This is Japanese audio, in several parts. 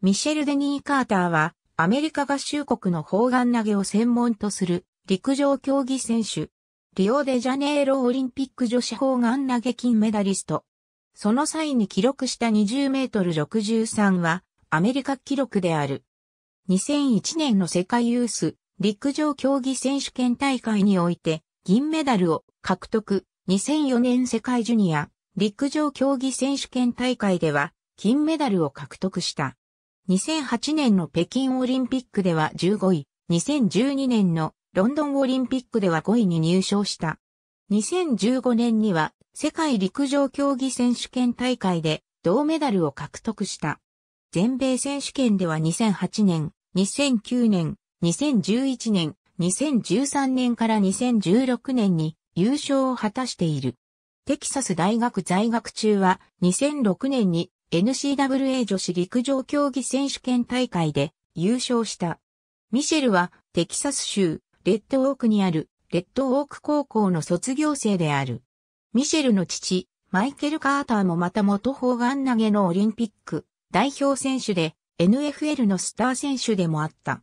ミシェル・デニー・カーターは、アメリカ合衆国の砲丸投げを専門とする陸上競技選手。リオデジャネイロオリンピック女子砲丸投げ金メダリスト。その際に記録した20メートル63は、アメリカ記録である。2001年の世界ユース陸上競技選手権大会において、銀メダルを獲得。2004年世界ジュニア陸上競技選手権大会では、金メダルを獲得した。2008年の北京オリンピックでは15位、2012年のロンドンオリンピックでは5位に入賞した。2015年には世界陸上競技選手権大会で銅メダルを獲得した。全米選手権では2008年、2009年、2011年、2013年から2016年に優勝を果たしている。テキサス大学在学中は2006年に NCAA 女子陸上競技選手権大会で優勝した。ミシェルはテキサス州レッドオークにあるレッドオーク高校の卒業生である。ミシェルの父、マイケル・カーターもまた元砲丸投げのオリンピック代表選手で NFL のスター選手でもあった。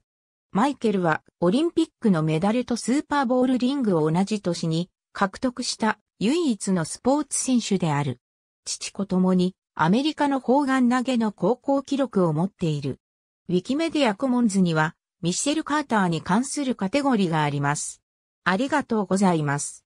マイケルはオリンピックのメダルとスーパーボールリングを同じ年に獲得した唯一のスポーツ選手である。父子ともにアメリカの砲丸投げの高校記録を持っている。ウィキメディアコモンズには、ミッシェル・カーターに関するカテゴリーがあります。ありがとうございます。